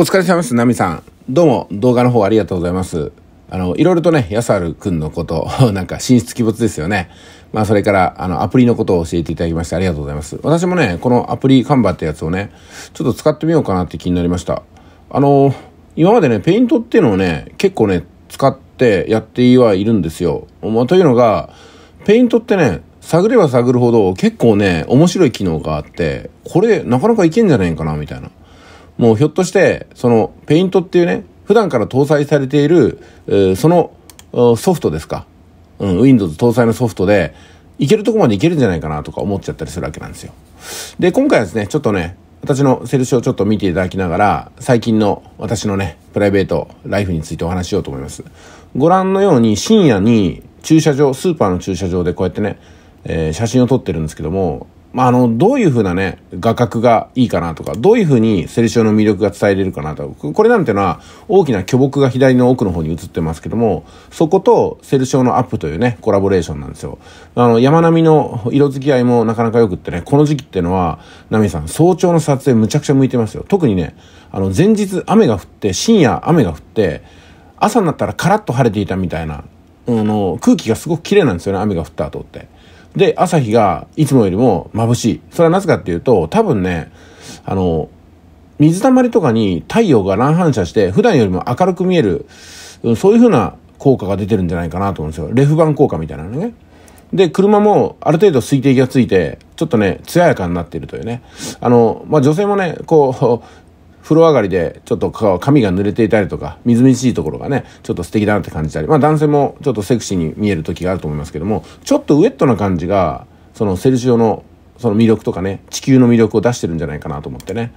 お疲れ様です、ナミさん。どうも、動画の方ありがとうございます。あの、いろいろとね、やさルくんのこと、なんか、神出鬼没ですよね。まあ、それから、あの、アプリのことを教えていただきましてありがとうございます。私もね、このアプリカンバってやつをね、ちょっと使ってみようかなって気になりました。あの、今までね、ペイントっていうのをね、結構ね、使ってやってはいるんですよ。まあ、というのが、ペイントってね、探れば探るほど結構ね、面白い機能があって、これなかなかいけんじゃないかな、みたいな。もうひょっとして、そのペイントっていうね、普段から搭載されている、そのソフトですか。うん、Windows 搭載のソフトで、いけるとこまでいけるんじゃないかなとか思っちゃったりするわけなんですよ。で、今回はですね、ちょっとね、私のセル書をちょっと見ていただきながら、最近の私のね、プライベート、ライフについてお話しようと思います。ご覧のように深夜に駐車場、スーパーの駐車場でこうやってね、えー、写真を撮ってるんですけども、まあ、あの、どういうふうなね、画角がいいかなとか、どういうふうにセルシオの魅力が伝えれるかなとか、これなんてのは大きな巨木が左の奥の方に映ってますけども、そことセルシオのアップというね、コラボレーションなんですよ。あの、山並みの色付き合いもなかなか良くってね、この時期っていうのは、ナミさん、早朝の撮影むちゃくちゃ向いてますよ。特にね、あの、前日雨が降って、深夜雨が降って、朝になったらカラッと晴れていたみたいな、あの、空気がすごく綺麗なんですよね、雨が降った後って。で、朝日がいつもよりも眩しい。それはなぜかっていうと、多分ね、あの、水たまりとかに太陽が乱反射して、普段よりも明るく見える、そういう風な効果が出てるんじゃないかなと思うんですよ。レフ板効果みたいなのね。で、車もある程度水滴がついて、ちょっとね、艶やかになっているというね。あの、まあ、女性もね、こう、風呂上がりでちょっと髪が濡れていたりとかみずみずしいところがねちょっと素敵だなって感じたりまあ男性もちょっとセクシーに見える時があると思いますけどもちょっとウエットな感じがそのセルジオのその魅力とかね地球の魅力を出してるんじゃないかなと思ってね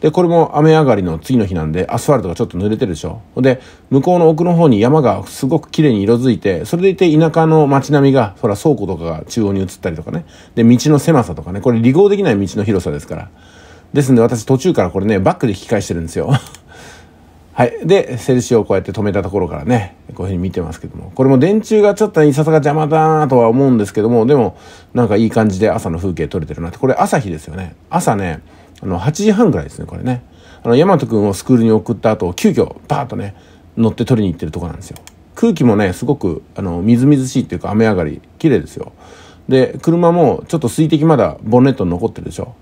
でこれも雨上がりの次の日なんでアスファルトがちょっと濡れてるでしょで向こうの奥の方に山がすごく綺麗に色づいてそれでいて田舎の街並みがほら倉庫とかが中央に移ったりとかねで道の狭さとかねこれ利合できない道の広さですからですので私途中からこれね、バックで引き返してるんですよ。はい。で、セルシオをこうやって止めたところからね、こういうふうに見てますけども。これも電柱がちょっといささか邪魔だなとは思うんですけども、でも、なんかいい感じで朝の風景撮れてるなって。これ朝日ですよね。朝ね、あの、8時半ぐらいですね、これね。あの、ヤマト君をスクールに送った後、急遽、パーッとね、乗って取りに行ってるとこなんですよ。空気もね、すごく、あの、みずみずしいっていうか雨上がり、綺麗ですよ。で、車もちょっと水滴まだボンネットに残ってるでしょ。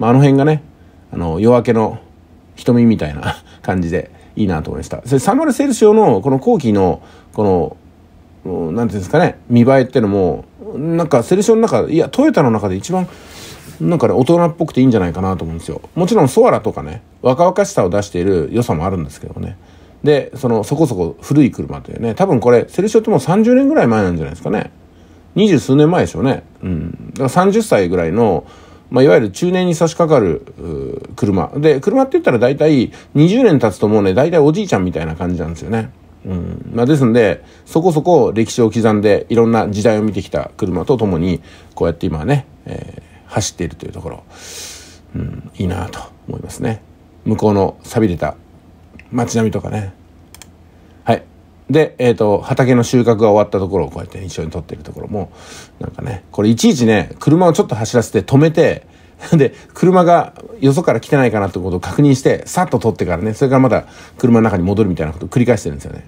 まあ、あの辺がね、あの、夜明けの瞳みたいな 感じでいいなと思いました。それサマルセールス用のこの後期の、この、なんていうんですかね、見栄えってのも、なんかセルシオの中、いや、トヨタの中で一番、なんかね、大人っぽくていいんじゃないかなと思うんですよ。もちろんソアラとかね、若々しさを出している良さもあるんですけどね。で、その、そこそこ古い車というね、多分これ、セルシオってもう30年ぐらい前なんじゃないですかね。二十数年前でしょうね。うん。だから30歳ぐらいの、まあ、いわゆる中年に差し掛かる車で車って言ったら大体20年経つともうね大体おじいちゃんみたいな感じなんですよね。うんまあ、ですんでそこそこ歴史を刻んでいろんな時代を見てきた車とともにこうやって今はね、えー、走っているというところ、うん、いいなと思いますね向こうの錆びれた街並みとかねで、えっ、ー、と、畑の収穫が終わったところをこうやって一緒に撮ってるところも、なんかね、これいちいちね、車をちょっと走らせて止めて、で、車がよそから来てないかなってことを確認して、さっと撮ってからね、それからまた車の中に戻るみたいなことを繰り返してるんですよね。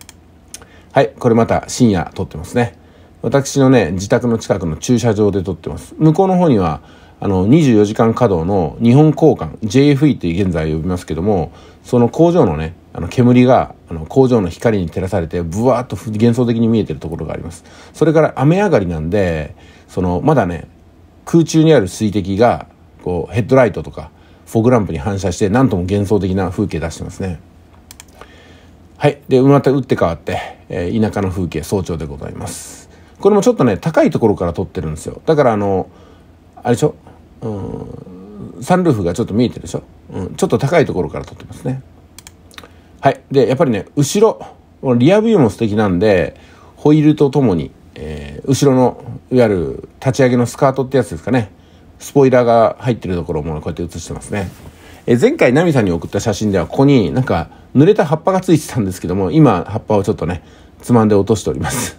はい、これまた深夜撮ってますね。私のね、自宅の近くの駐車場で撮ってます。向こうの方には、あの、24時間稼働の日本交換、JFE って現在呼びますけども、その工場のね、あの煙があの工場の光に照らされてブワーッと幻想的に見えてるところがありますそれから雨上がりなんでそのまだね空中にある水滴がこうヘッドライトとかフォグランプに反射して何とも幻想的な風景出してますねはいでまた打って変わって、えー、田舎の風景早朝でございますこれもちょっとね高いところから撮ってるんですよだからあのあれでしょうんサンルーフがちょっと見えてるでしょ、うん、ちょっと高いところから撮ってますねはい。で、やっぱりね、後ろ、リアビューも素敵なんで、ホイールとともに、えー、後ろの、いわゆる立ち上げのスカートってやつですかね。スポイラーが入ってるところもこうやって映してますね。えー、前回、ナミさんに送った写真では、ここになんか濡れた葉っぱがついてたんですけども、今、葉っぱをちょっとね、つまんで落としております。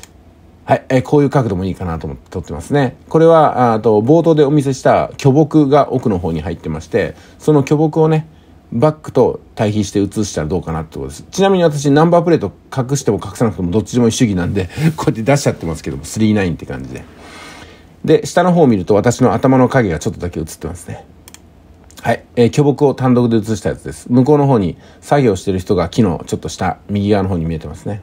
はい、えー、こういう角度もいいかなと思って撮ってますね。これは、あと、冒頭でお見せした巨木が奥の方に入ってまして、その巨木をね、バックと対比して写したらどうかなってことです。ちなみに私ナンバープレート隠しても隠さなくてもどっちでも主義なんで、こうやって出しちゃってますけども、39って感じで。で、下の方を見ると私の頭の影がちょっとだけ映ってますね。はい。えー、巨木を単独で映したやつです。向こうの方に作業してる人が木のちょっと下、右側の方に見えてますね。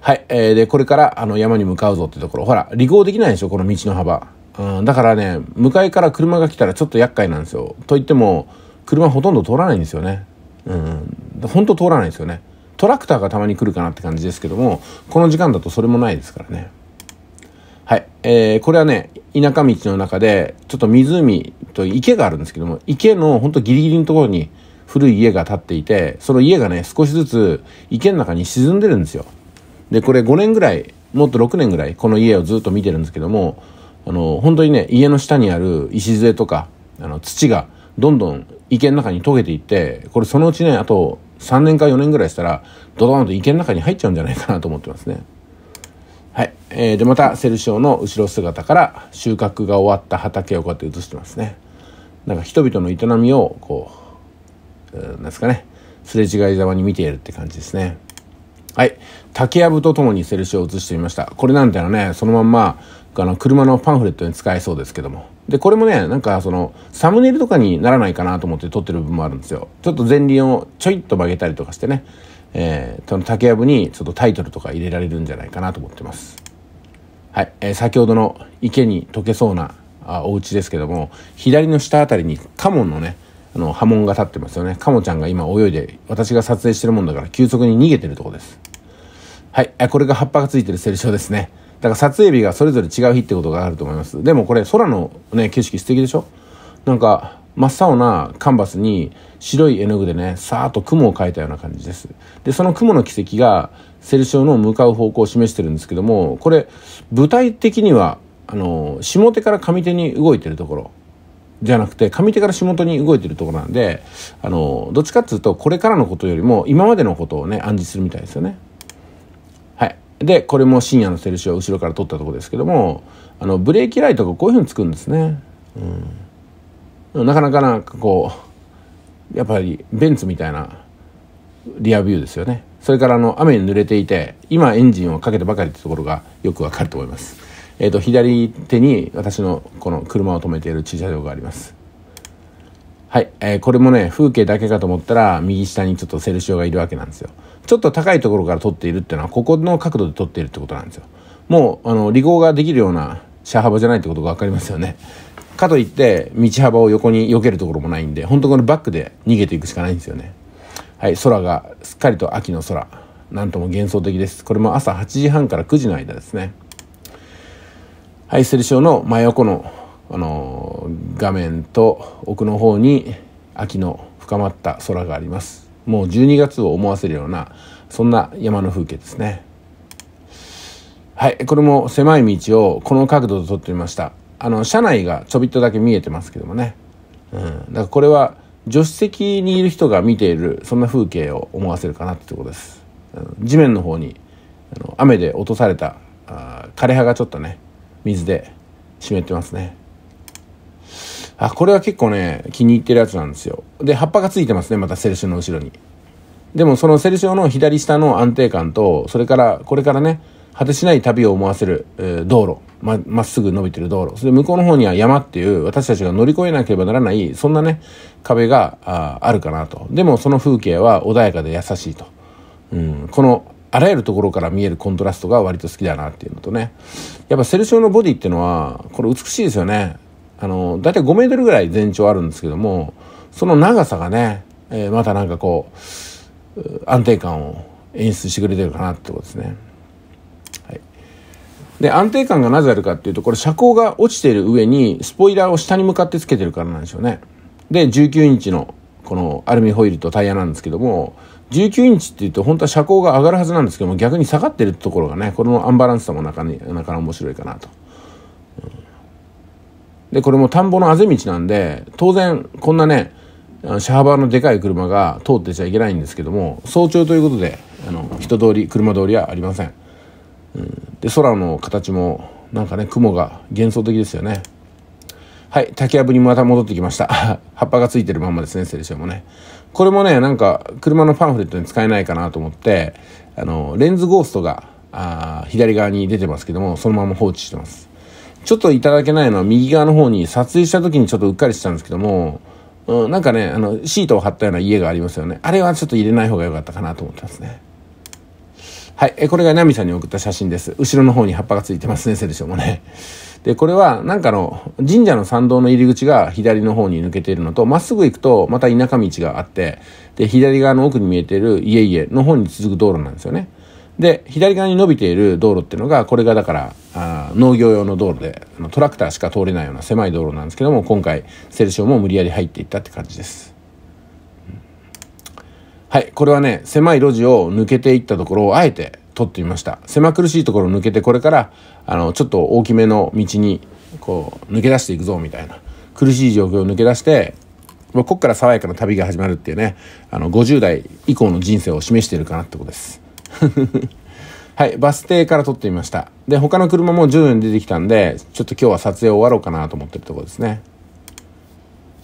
はい。えー、で、これからあの山に向かうぞってところ。ほら、離合できないでしょこの道の幅。うん、だからね、向かいから車が来たらちょっと厄介なんですよ。と言っても、車ほとんど通らないんですよね。うん、本当通らないですよね。トラクターがたまに来るかなって感じですけども、この時間だとそれもないですからね。はい。えー、これはね、田舎道の中で、ちょっと湖と池があるんですけども、池のほんとギリギリのところに古い家が建っていて、その家がね、少しずつ池の中に沈んでるんですよ。で、これ5年ぐらい、もっと6年ぐらい、この家をずっと見てるんですけども、あの、本当にね、家の下にある石杖とか、あの、土が、どんどん池の中に溶けていってこれそのうちねあと3年か4年ぐらいしたらドドンと池の中に入っちゃうんじゃないかなと思ってますね。はい、えー、でまたセルシオの後ろ姿から収穫が終わった畑をこうやって写してますね。なんか人々の営みをこう、うん、なんですかねすれ違いざまに見ているって感じですね。はい。竹やぶとともにセルシを写してみました。これなんてのね、そのまんま、あの、車のパンフレットに使えそうですけども。で、これもね、なんかその、サムネイルとかにならないかなと思って撮ってる部分もあるんですよ。ちょっと前輪をちょいっと曲げたりとかしてね、えー、その竹やぶにちょっとタイトルとか入れられるんじゃないかなと思ってます。はい。えー、先ほどの池に溶けそうなあお家ですけども、左の下あたりにカモンのね、あの波紋が立ってますよねカモちゃんが今泳いで私が撮影してるもんだから急速に逃げてるとこですはいこれが葉っぱがついてるセルショウですねだから撮影日がそれぞれ違う日ってことがあると思いますでもこれ空のね景色素敵でしょなんか真っ青なカンバスに白い絵の具でねさーっと雲を描いたような感じですでその雲の軌跡がセルシオの向かう方向を示してるんですけどもこれ舞台的にはあの下手から上手に動いてるところじゃなくて上手から下手に動いてるところなんであのどっちかっていうとこれからのことよりも今までのことをね暗示するみたいですよね。はい、でこれも深夜のセルシオを後ろから撮ったとこですけどもあのブレーキライトがこういうふうにつくんですね。うん、なかなかなんかこうやっぱりベンツみたいなリアビューですよね。それからあの雨に濡れていて今エンジンをかけてばかりってところがよくわかると思います。えー、と左手に私のこの車を止めている駐車場がありますはい、えー、これもね風景だけかと思ったら右下にちょっとセルシオがいるわけなんですよちょっと高いところから撮っているっていうのはここの角度で撮っているってことなんですよもうあの離合ができるような車幅じゃないってことが分かりますよねかといって道幅を横に避けるところもないんで本当このバックで逃げていくしかないんですよねはい空がすっかりと秋の空なんとも幻想的ですこれも朝8時半から9時の間ですね排出症の真横の、あの画面と奥の方に秋の深まった空がありますもう12月を思わせるようなそんな山の風景ですねはいこれも狭い道をこの角度で撮ってみましたあの車内がちょびっとだけ見えてますけどもね、うん、だからこれは助手席にいる人が見ているそんな風景を思わせるかなってとこです地面の方にあの雨で落とされたあ枯葉がちょっとね水で湿ってますねあこれは結構ね気に入ってるやつなんですよで葉っぱがついてますねまたセルシオの後ろにでもそのセルシオの左下の安定感とそれからこれからね果てしない旅を思わせる、えー、道路ままっすぐ伸びてる道路それで向こうの方には山っていう私たちが乗り越えなければならないそんなね壁がああるかなとでもその風景は穏やかで優しいと、うん、このあらゆるところから見えるコントラストが割と好きだなっていうのとねやっぱセルシオのボディっていうのはこれ美しいですよねあの大体5メートルぐらい全長あるんですけどもその長さがね、えー、またなんかこう安定感を演出してくれてるかなってことですね。はい、で安定感がなぜあるかっていうとこれ車高が落ちてる上にスポイラーを下に向かってつけてるからなんでしょうね。で19インチのこのアルミホイルとタイヤなんですけども19インチっていうと本当は車高が上がるはずなんですけども逆に下がってるところがねこのアンバランスさもなかなか面白いかなと。でこれも田んぼのあぜ道なんで当然こんなね車幅のでかい車が通ってちゃいけないんですけども早朝ということであの人通り車通りはありません、うん、で空の形もなんかね雲が幻想的ですよねはい竹やぶにまた戻ってきました葉っぱがついてるまんまですね先生もねこれもね、なんか、車のパンフレットに使えないかなと思って、あの、レンズゴーストが、あ左側に出てますけども、そのまま放置してます。ちょっといただけないのは右側の方に撮影した時にちょっとうっかりしたんですけども、うん、なんかね、あの、シートを貼ったような家がありますよね。あれはちょっと入れない方が良かったかなと思ってますね。はい。え、これがナミさんに送った写真です。後ろの方に葉っぱがついてますね、生でしょうもね。で、これはなんかの神社の参道の入り口が左の方に抜けているのと、まっすぐ行くとまた田舎道があって、で、左側の奥に見えている家々の方に続く道路なんですよね。で、左側に伸びている道路っていうのが、これがだから、あ農業用の道路であの、トラクターしか通れないような狭い道路なんですけども、今回、セルショーも無理やり入っていったって感じです。はい、これはね、狭い路地を抜けていったところを、あえて、撮ってみました狭苦しいところを抜けてこれからあのちょっと大きめの道にこう抜け出していくぞみたいな苦しい状況を抜け出してここから爽やかな旅が始まるっていうねあの50代以降の人生を示しているかなってことです はいバス停から撮ってみましたで他の車も徐々に出てきたんでちょっと今日は撮影終わろうかなと思ってるとこですね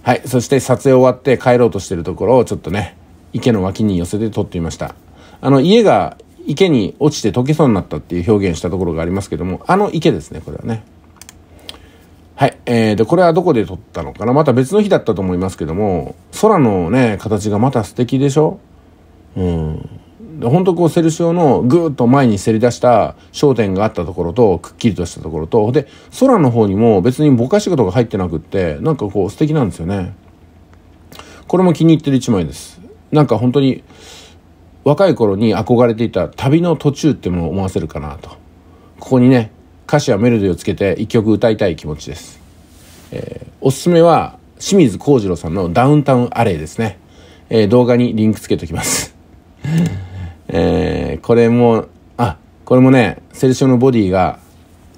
はいそして撮影終わって帰ろうとしてるところをちょっとね池の脇に寄せて撮ってみましたあの家が池に落ちて溶けそうになったっていう表現したところがありますけども、あの池ですね、これはね。はい。えー、で、これはどこで撮ったのかなまた別の日だったと思いますけども、空のね、形がまた素敵でしょうん。で、本当こう、セルシオのぐーっと前にせり出した焦点があったところと、くっきりとしたところと、で、空の方にも別にぼかし事が入ってなくって、なんかこう、素敵なんですよね。これも気に入ってる一枚です。なんか本当に、若い頃に憧れていた旅の途中ってものを思わせるかなと。ここにね、歌詞やメロディーをつけて一曲歌いたい気持ちです。えー、おすすめは清水幸次郎さんのダウンタウンアレイですね。えー、動画にリンクつけときます。えー、これも、あ、これもね、セルシオのボディが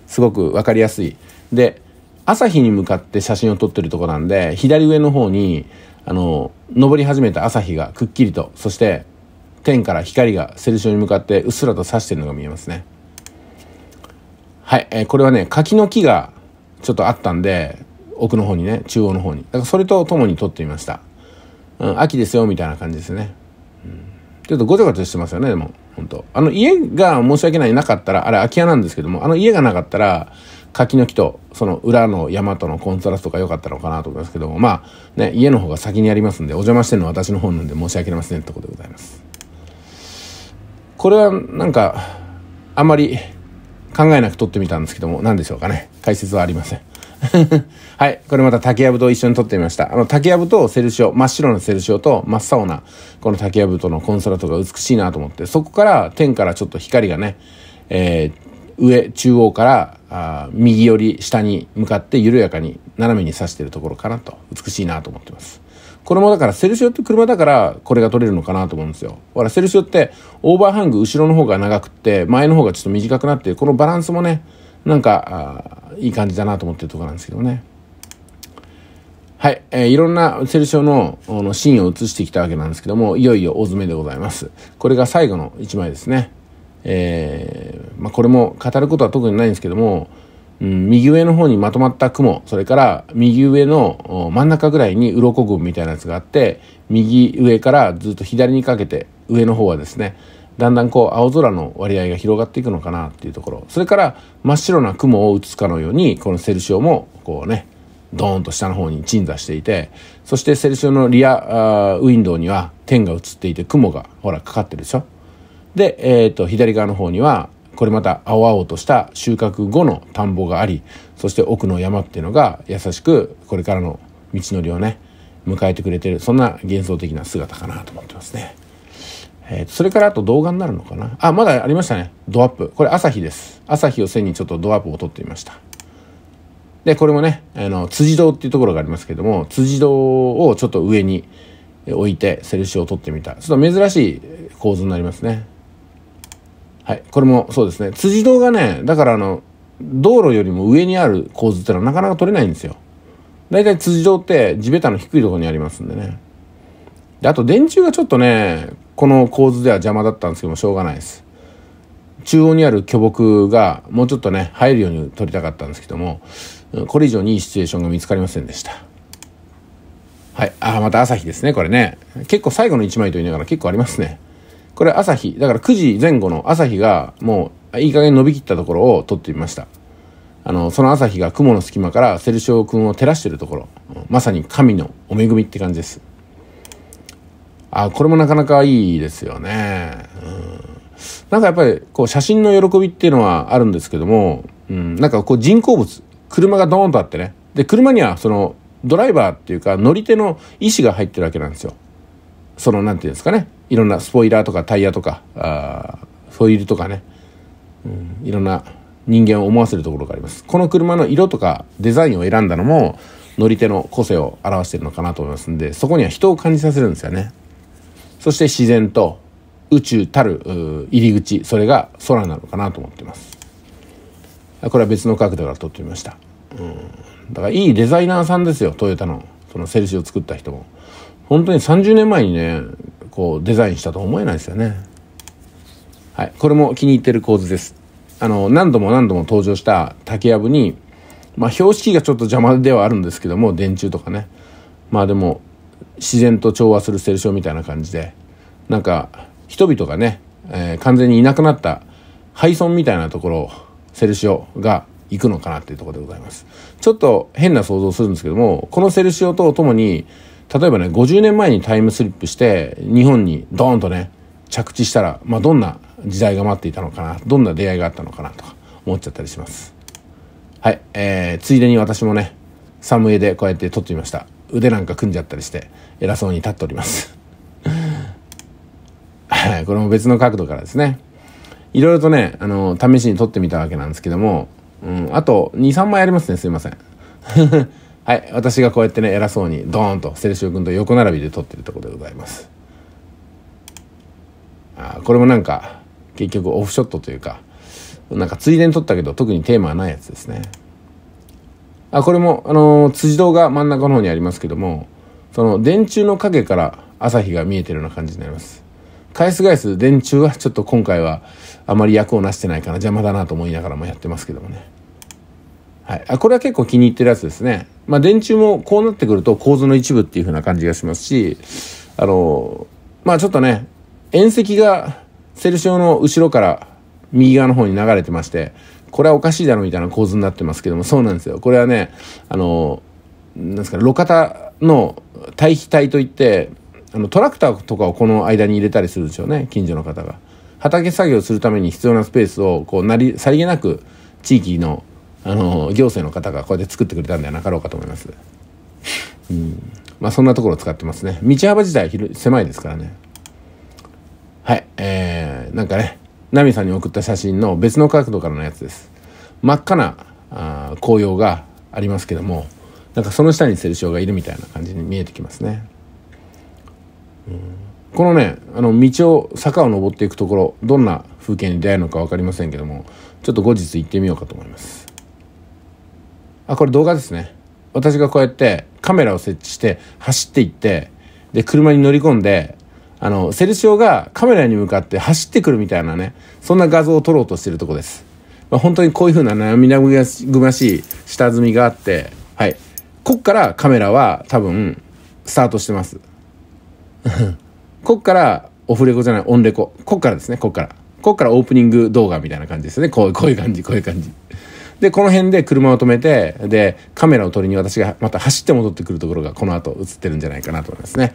すごく分かりやすい。で、朝日に向かって写真を撮ってるとこなんで、左上の方に、あの、登り始めた朝日がくっきりと、そして天から光がセルシオに向かってうっすらと差してるのが見えますね。はい、えー、これはね、柿の木がちょっとあったんで、奥の方にね、中央の方に。だからそれとともに撮ってみました。うん、秋ですよ、みたいな感じですね。うん、ちょっとごちゃごちゃしてますよね、でも。本当あの家が申し訳ないなかったら、あれ空き家なんですけども、あの家がなかったら、柿の木とその裏の山とのコントラストが良かったのかなと思いますけども、まあね、家の方が先にありますんで、お邪魔してるのは私の方なんで申し訳ありませんってことでございます。これはなんかあんまり考えなく撮ってみたんですけども何でしょうかね解説はありません はい。これまた竹やぶと一緒に撮ってみました。あの、竹やぶとセルシオ、真っ白なセルシオと真っ青な、この竹やぶとのコンソラトが美しいなと思って、そこから天からちょっと光がね、えー、上、中央から、あ右より下に向かって緩やかに斜めに刺してるところかなと、美しいなと思ってます。これもだからセルシオって車だからこれが取れるのかなと思うんですよ。ほらセルシオってオーバーハング後ろの方が長くって前の方がちょっと短くなってこのバランスもねなんかいい感じだなと思ってるとこなんですけどね。はい、えー、いろんなセルシオののシーンを映してきたわけなんですけどもいよいよ大詰めでございます。これが最後の1枚ですね。えーまあ、これも語ることは特にないんですけどもうん、右上の方にまとまった雲、それから右上の真ん中ぐらいに鱗群みたいなやつがあって、右上からずっと左にかけて、上の方はですね、だんだんこう青空の割合が広がっていくのかなっていうところ。それから真っ白な雲を映すかのように、このセルシオもこうね、ドーンと下の方に鎮座していて、そしてセルシオのリアウィンドウには天が映っていて雲がほらかかってるでしょ。で、えっ、ー、と、左側の方にはこれまた青々とした収穫後の田んぼがありそして奥の山っていうのが優しくこれからの道のりをね迎えてくれてるそんな幻想的な姿かなと思ってますね。えー、それからあと動画になるのかなあまだありましたねドアップこれ朝日です朝日を背にちょっとドアップを撮ってみましたでこれもねあの辻堂っていうところがありますけども辻堂をちょっと上に置いてセルシオを撮ってみたちょっと珍しい構図になりますねはい、これもそうですね辻堂がねだからあの道路よりも上にある構図ってのはなかなか取れないんですよ大体辻堂って地べたの低いところにありますんでねであと電柱がちょっとねこの構図では邪魔だったんですけどもしょうがないです中央にある巨木がもうちょっとね入るように撮りたかったんですけどもこれ以上にいいシチュエーションが見つかりませんでしたはいあまた朝日ですねこれね結構最後の1枚と言いながら結構ありますねこれ朝日、だから9時前後の朝日がもういい加減伸びきったところを撮ってみました。あの、その朝日が雲の隙間からセルシオ君を照らしてるところ、まさに神のお恵みって感じです。あ、これもなかなかいいですよね。うん、なんかやっぱりこう写真の喜びっていうのはあるんですけども、うん、なんかこう人工物、車がドーンとあってね。で、車にはそのドライバーっていうか乗り手の意思が入ってるわけなんですよ。その、何て言うんですかね。いろんなスポイラーとかタイヤとかあォイールとかね、うん、いろんな人間を思わせるところがありますこの車の色とかデザインを選んだのも乗り手の個性を表してるのかなと思いますんでそこには人を感じさせるんですよねそして自然と宇宙たる入り口それが空なのかなと思ってますこれは別の角度から撮ってみました、うん、だからいいデザイナーさんですよトヨタのそのセルシーを作った人も本当に30年前にねこうデザインしたと思えないですよね。はい、これも気に入ってる構図です。あの何度も何度も登場した竹やぶに、まあ、標識がちょっと邪魔ではあるんですけども電柱とかねまあでも自然と調和するセルショーみたいな感じでなんか人々がね、えー、完全にいなくなった廃村みたいなところセルシオが行くのかなっていうところでございます。ちょっと変な想像するんですけども、このセルシオとともに、例えばね50年前にタイムスリップして日本にドーンとね着地したら、まあ、どんな時代が待っていたのかなどんな出会いがあったのかなとか思っちゃったりしますはい、えー、ついでに私もね寒いでこうやって撮ってみました腕なんか組んじゃったりして偉そうに立っております これも別の角度からですねいろいろとねあの試しに撮ってみたわけなんですけども、うん、あと23枚ありますねすいませんはい、私がこうやってね、偉そうに、ドーンと、セルシオ君と横並びで撮ってるところでございます。あこれもなんか、結局オフショットというか、なんかついでに撮ったけど、特にテーマはないやつですね。あ、これも、あのー、辻堂が真ん中の方にありますけども、その、電柱の影から朝日が見えてるような感じになります。返す返す電柱はちょっと今回はあまり役をなしてないかな、邪魔だなと思いながらもやってますけどもね。はい。あ、これは結構気に入ってるやつですね。まあ、電柱もこうなってくると構図の一部っていう風な感じがしますし、あの、まあちょっとね、縁石がセルシオの後ろから右側の方に流れてまして、これはおかしいだろみたいな構図になってますけども、そうなんですよ。これはね、あの、なんですか、路肩の対比体といって、あのトラクターとかをこの間に入れたりするでしょうね、近所の方が。畑作業するために必要なスペースを、こう、なり、さりげなく地域のあの行政の方がこうやって作ってくれたんではなかろうかと思います。うんまあ、そんなところを使ってますね。道幅自体狭いですからね。はい。えー、なんかね、ナミさんに送った写真の別の角度からのやつです。真っ赤なあ紅葉がありますけども、なんかその下にセルショウがいるみたいな感じに見えてきますね。うん、このね、あの道を、坂を登っていくところ、どんな風景に出会えるのか分かりませんけども、ちょっと後日行ってみようかと思います。あ、これ動画ですね。私がこうやってカメラを設置して走っていって、で、車に乗り込んで、あの、セルシオがカメラに向かって走ってくるみたいなね、そんな画像を撮ろうとしてるとこです。まあ、本当にこういう風な涙ぐましい下積みがあって、はい。こっからカメラは多分、スタートしてます。こっから、オフレコじゃない、オンレコ。こっからですね、こっから。こっからオープニング動画みたいな感じですね。こうこういう感じ、こういう感じ。で、この辺で車を止めて、で、カメラを取りに私がまた走って戻ってくるところがこの後映ってるんじゃないかなと思いますね。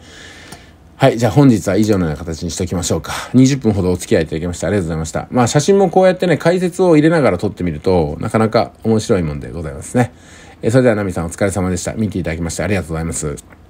はい。じゃあ本日は以上のような形にしときましょうか。20分ほどお付き合いいただきましてありがとうございました。まあ写真もこうやってね、解説を入れながら撮ってみると、なかなか面白いもんでございますね。えそれではナミさんお疲れ様でした。見ていただきましてありがとうございます。